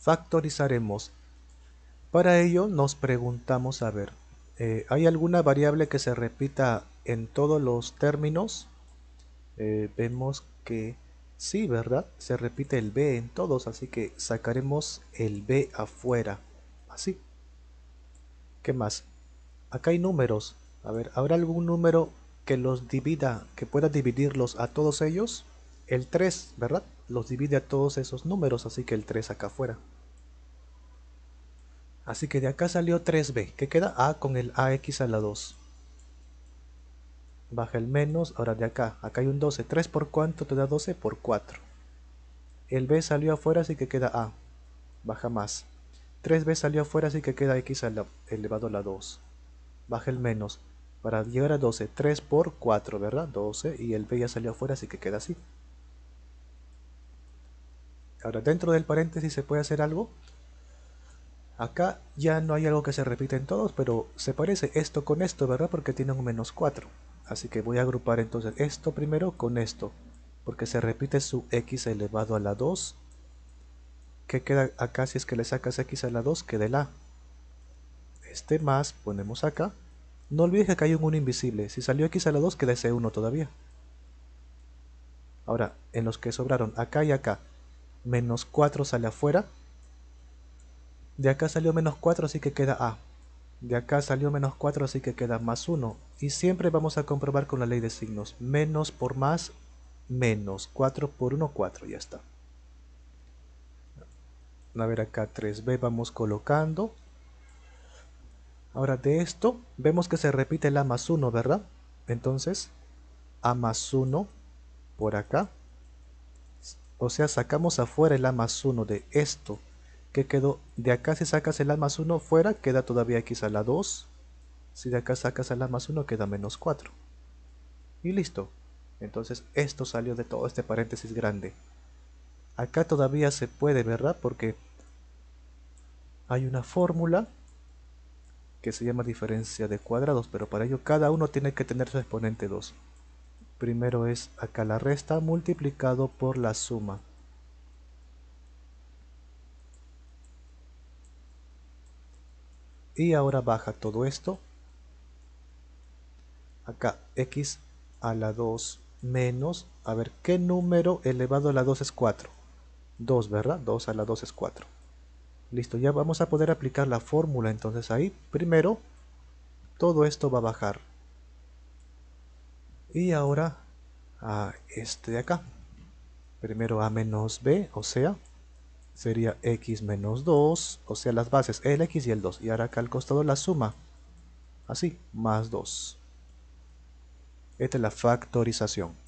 factorizaremos. Para ello nos preguntamos, a ver, eh, ¿hay alguna variable que se repita en todos los términos? Eh, vemos que sí, ¿verdad? Se repite el b en todos, así que sacaremos el b afuera, así. ¿Qué más? Acá hay números. A ver, ¿habrá algún número que los divida, que pueda dividirlos a todos ellos? El 3, ¿verdad? los divide a todos esos números, así que el 3 acá afuera. Así que de acá salió 3b, que queda a con el ax a la 2. Baja el menos, ahora de acá, acá hay un 12, 3 por cuánto te da 12 por 4. El b salió afuera, así que queda a, baja más. 3b salió afuera, así que queda x elevado a la 2. Baja el menos, para llegar a 12, 3 por 4, ¿verdad? 12, y el b ya salió afuera, así que queda así. Ahora, dentro del paréntesis se puede hacer algo. Acá ya no hay algo que se repite en todos, pero se parece esto con esto, ¿verdad? Porque tiene un menos 4. Así que voy a agrupar entonces esto primero con esto, porque se repite su x elevado a la 2. ¿Qué queda acá si es que le sacas x a la 2? Queda el Este más ponemos acá. No olvides que acá hay un 1 invisible. Si salió x a la 2 queda ese 1 todavía. Ahora, en los que sobraron acá y acá, Menos 4 sale afuera. De acá salió menos 4, así que queda A. De acá salió menos 4, así que queda más 1. Y siempre vamos a comprobar con la ley de signos. Menos por más, menos. 4 por 1, 4. Ya está. A ver acá 3B vamos colocando. Ahora de esto vemos que se repite el A más 1, ¿verdad? Entonces, A más 1 por acá o sea, sacamos afuera el A más 1 de esto, que quedó, de acá si sacas el A más 1 fuera, queda todavía X a la 2. Si de acá sacas el A más 1, queda menos 4. Y listo. Entonces esto salió de todo este paréntesis grande. Acá todavía se puede, ¿verdad? Porque hay una fórmula que se llama diferencia de cuadrados, pero para ello cada uno tiene que tener su exponente 2. Primero es acá la resta multiplicado por la suma. Y ahora baja todo esto. Acá x a la 2 menos, a ver, ¿qué número elevado a la 2 es 4? 2, ¿verdad? 2 a la 2 es 4. Listo, ya vamos a poder aplicar la fórmula entonces ahí. Primero, todo esto va a bajar y ahora a este de acá primero a menos b o sea sería x menos 2 o sea las bases el x y el 2 y ahora acá al costado la suma así más 2 esta es la factorización